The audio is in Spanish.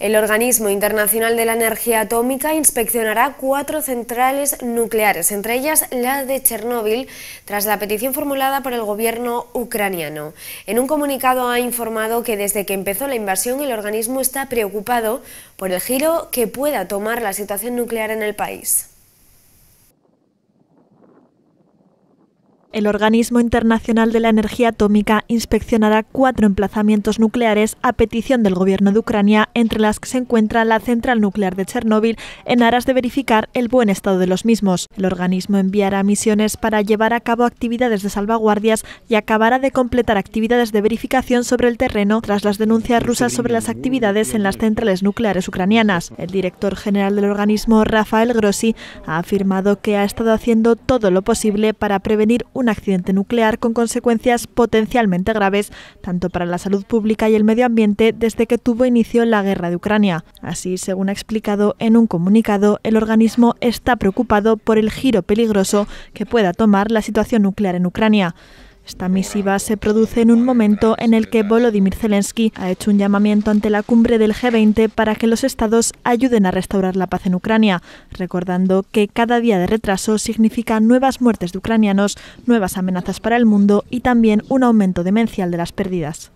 El Organismo Internacional de la Energía Atómica inspeccionará cuatro centrales nucleares, entre ellas la de Chernóbil, tras la petición formulada por el gobierno ucraniano. En un comunicado ha informado que desde que empezó la invasión el organismo está preocupado por el giro que pueda tomar la situación nuclear en el país. El Organismo Internacional de la Energía Atómica inspeccionará cuatro emplazamientos nucleares a petición del gobierno de Ucrania, entre las que se encuentra la central nuclear de Chernóbil, en aras de verificar el buen estado de los mismos. El organismo enviará misiones para llevar a cabo actividades de salvaguardias y acabará de completar actividades de verificación sobre el terreno tras las denuncias rusas sobre las actividades en las centrales nucleares ucranianas. El director general del organismo, Rafael Grossi, ha afirmado que ha estado haciendo todo lo posible para prevenir un un accidente nuclear con consecuencias potencialmente graves tanto para la salud pública y el medio ambiente desde que tuvo inicio la guerra de Ucrania. Así, según ha explicado en un comunicado, el organismo está preocupado por el giro peligroso que pueda tomar la situación nuclear en Ucrania. Esta misiva se produce en un momento en el que Volodymyr Zelensky ha hecho un llamamiento ante la cumbre del G20 para que los estados ayuden a restaurar la paz en Ucrania, recordando que cada día de retraso significa nuevas muertes de ucranianos, nuevas amenazas para el mundo y también un aumento demencial de las pérdidas.